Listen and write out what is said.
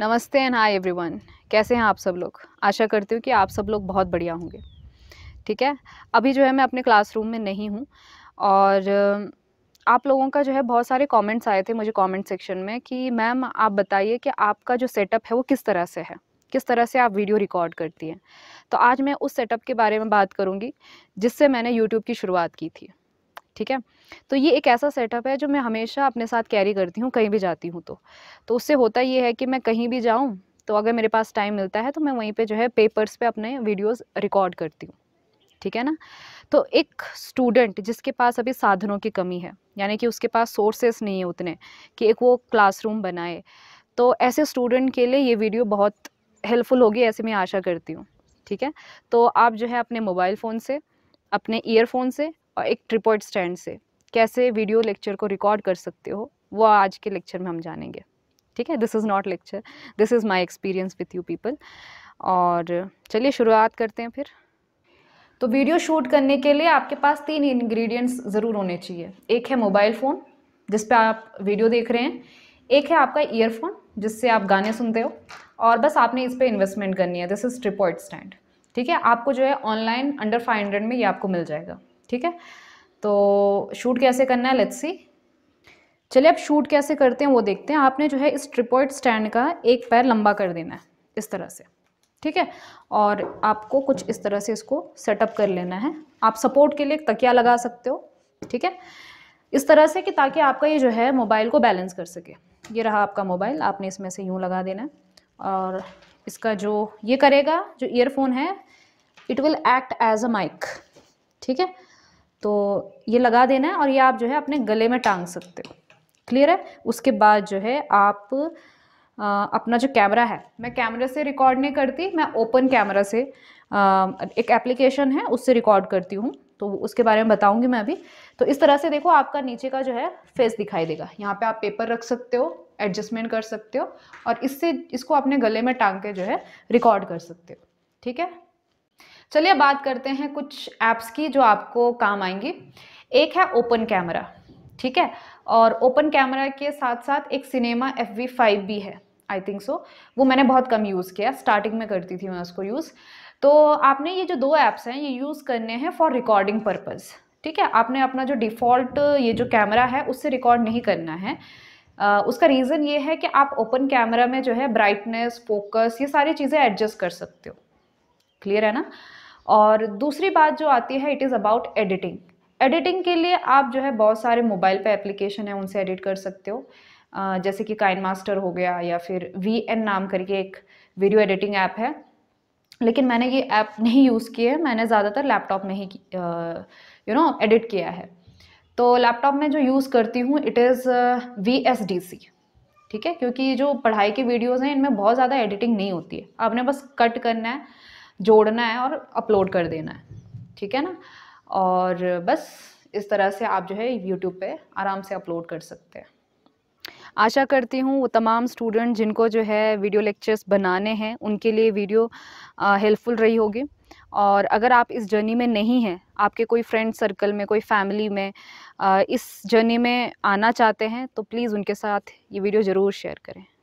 नमस्ते and hi everyone कैसे हैं आप सब लोग आशा करती हूँ कि आप सब लोग बहुत बढ़िया होंगे ठीक है अभी जो है मैं अपने क्लासरूम में नहीं हूँ और आप लोगों का जो है बहुत सारे कमेंट्स आए थे मुझे कमेंट सेक्शन में कि मैम आप बताइए कि आपका जो सेटअप है वो किस तरह से है किस तरह से आप वीडियो रिकॉर्ड करती हैं तो आज मैं उस सेटअप के बारे में बात करूँगी जिससे मैंने यूट्यूब की शुरुआत की थी ठीक है तो ये एक ऐसा सेटअप है जो मैं हमेशा अपने साथ कैरी करती हूँ कहीं भी जाती हूँ तो तो उससे होता ये है कि मैं कहीं भी जाऊँ तो अगर मेरे पास टाइम मिलता है तो मैं वहीं पर जो है पेपर्स पे अपने वीडियोज़ रिकॉर्ड करती हूँ ठीक है ना तो एक स्टूडेंट जिसके पास अभी साधनों की कमी है यानी कि उसके पास सोर्सेस नहीं है उतने कि एक वो क्लासरूम बनाए तो ऐसे स्टूडेंट के लिए ये वीडियो बहुत हेल्पफुल होगी ऐसे मैं आशा करती हूँ ठीक है तो आप जो है अपने मोबाइल फ़ोन से अपने ईयरफोन से एक ट्रिपोर्ट स्टैंड से कैसे वीडियो लेक्चर को रिकॉर्ड कर सकते हो वो आज के लेक्चर में हम जानेंगे ठीक है this is not lecture this is my experience with you people और चलिए शुरुआत करते हैं फिर तो वीडियो शूट करने के लिए आपके पास तीन इंग्रेडिएंट्स ज़रूर होने चाहिए एक है मोबाइल फ़ोन जिस पे आप वीडियो देख रहे हैं एक है आपका ईयरफोन जिससे आप गाने सुनते हो और बस आपने इस पर इन्वेस्टमेंट करनी है दिस इज़ ट्रिपोर्ट स्टैंड ठीक है आपको जो है ऑनलाइन अंडर फाइव हंड्रेड में ये आपको मिल जाएगा ठीक है तो शूट कैसे करना है लेट्स सी चलिए अब शूट कैसे करते हैं वो देखते हैं आपने जो है इस ट्रिपॉइड स्टैंड का एक पैर लंबा कर देना है इस तरह से ठीक है और आपको कुछ इस तरह से इसको सेटअप कर लेना है आप सपोर्ट के लिए तकिया लगा सकते हो ठीक है इस तरह से कि ताकि आपका ये जो है मोबाइल को बैलेंस कर सके ये रहा आपका मोबाइल आपने इसमें से यूँ लगा देना है और इसका जो ये करेगा जो ईयरफोन है it will act as a mic ठीक है तो ये लगा देना है और ये आप जो है अपने गले में टांग सकते हो क्लियर है उसके बाद जो है आप आ, अपना जो कैमरा है मैं कैमरे से रिकॉर्ड नहीं करती मैं ओपन कैमरा से आ, एक एप्लीकेशन है उससे रिकॉर्ड करती हूँ तो उसके बारे में बताऊँगी मैं अभी तो इस तरह से देखो आपका नीचे का जो है फेस दिखाई देगा यहाँ पे आप पेपर रख सकते हो एडजस्टमेंट कर सकते हो और इससे इसको अपने गले में टांग के जो है रिकॉर्ड कर सकते हो ठीक है चलिए बात करते हैं कुछ ऐप्स की जो आपको काम आएंगी एक है ओपन कैमरा ठीक है और ओपन कैमरा के साथ साथ एक सिनेमा एफ वी फाइव भी है आई थिंक सो वो मैंने बहुत कम यूज़ किया स्टार्टिंग में करती थी मैं उसको यूज़ तो आपने ये जो दो ऐप्स हैं ये यूज़ करने हैं फॉर रिकॉर्डिंग पर्पज़ ठीक है आपने अपना जो डिफ़ॉल्ट ये जो कैमरा है उससे रिकॉर्ड नहीं करना है आ, उसका रीज़न ये है कि आप ओपन कैमरा में जो है ब्राइटनेस फोकस ये सारी चीज़ें एडजस्ट कर सकते हो क्लियर है ना और दूसरी बात जो आती है it is about editing editing के लिए आप जो है बहुत सारे मोबाइल पे एप्लीकेशन है उनसे एडिट कर सकते हो जैसे कि काइन मास्टर हो गया या फिर वी एन नाम करके एक वीडियो एडिटिंग ऐप है लेकिन मैंने ये ऐप नहीं यूज़ किए है मैंने ज़्यादातर लैपटॉप में ही यू नो एडिट किया है तो लैपटॉप में जो यूज़ करती हूँ it is V S D C ठीक है क्योंकि जो पढ़ाई के वीडियोज़ हैं इनमें बहुत ज़्यादा एडिटिंग नहीं होती है आपने बस कट करना है जोड़ना है और अपलोड कर देना है ठीक है ना और बस इस तरह से आप जो है यूट्यूब पे आराम से अपलोड कर सकते हैं आशा करती हूँ वो तमाम स्टूडेंट जिनको जो है वीडियो लेक्चर्स बनाने हैं उनके लिए वीडियो हेल्पफुल रही होगी और अगर आप इस जर्नी में नहीं हैं आपके कोई फ्रेंड सर्कल में कोई फैमिली में आ, इस जर्नी में आना चाहते हैं तो प्लीज़ उनके साथ ये वीडियो ज़रूर शेयर करें